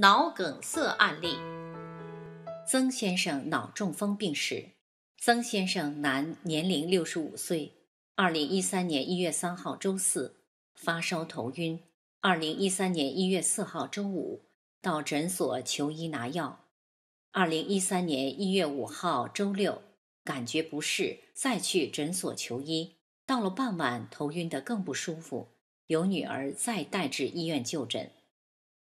脑梗塞案例：曾先生脑中风病史。曾先生男，年龄六十五岁。二零一三年一月三号周四，发烧头晕。二零一三年一月四号周五，到诊所求医拿药。二零一三年一月五号周六，感觉不适，再去诊所求医。到了傍晚，头晕的更不舒服，由女儿再带至医院就诊。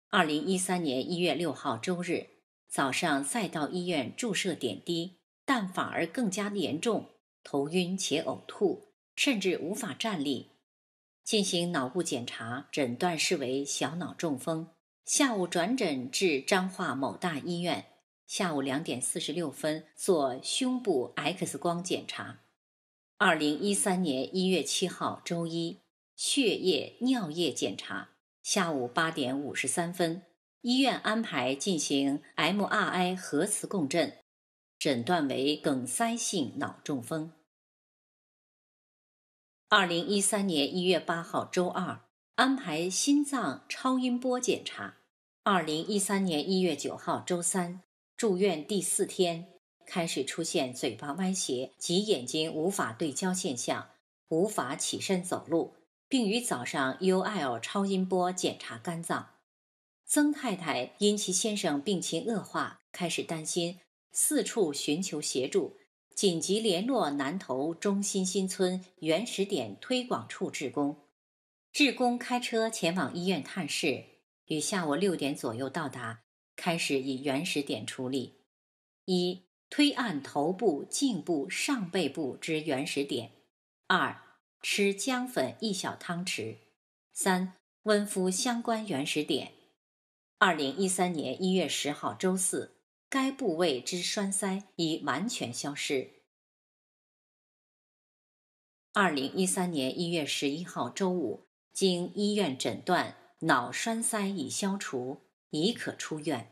二零一三年一月六号周日早上，再到医院注射点滴，但反而更加严重，头晕且呕吐，甚至无法站立。进行脑部检查，诊断视为小脑中风。下午转诊至彰化某大医院。下午两点四十六分做胸部 X 光检查。二零一三年一月七号周一，血液、尿液检查。下午八点五十三分，医院安排进行 MRI 核磁共振，诊断为梗塞性脑中风。二零一三年一月八号，周二，安排心脏超音波检查。二零一三年一月九号，周三，住院第四天，开始出现嘴巴歪斜及眼睛无法对焦现象，无法起身走路。并于早上 U L 超音波检查肝脏。曾太太因其先生病情恶化，开始担心，四处寻求协助，紧急联络南投中心新村原始点推广处志工。志工开车前往医院探视，于下午六点左右到达，开始以原始点处理：一、推按头部、颈部、上背部之原始点；二、吃姜粉一小汤匙，三温敷相关原始点。二零一三年一月十号周四，该部位之栓塞已完全消失。二零一三年一月十一号周五，经医院诊断，脑栓塞已消除，已可出院。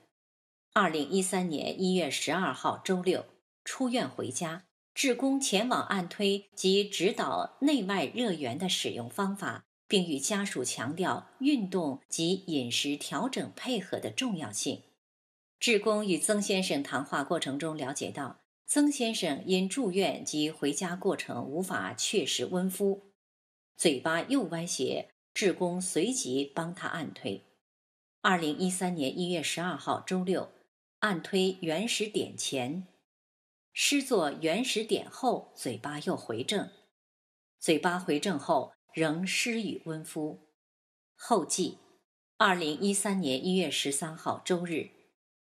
二零一三年一月十二号周六，出院回家。志工前往按推及指导内外热源的使用方法，并与家属强调运动及饮食调整配合的重要性。志工与曾先生谈话过程中了解到，曾先生因住院及回家过程无法确实温敷，嘴巴又歪斜，志工随即帮他按推。二零一三年一月十二号周六，按推原始点前。施作原始点后，嘴巴又回正；嘴巴回正后，仍施与温敷。后记：二零一三年一月十三号周日，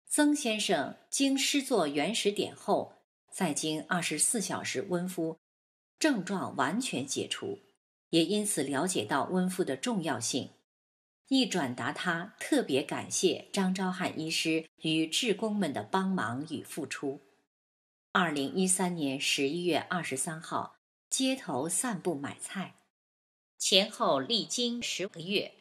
曾先生经施作原始点后，再经二十四小时温敷，症状完全解除，也因此了解到温敷的重要性。一转达，他特别感谢张昭汉医师与志工们的帮忙与付出。二零一三年十一月二十三号，街头散步买菜，前后历经十个月。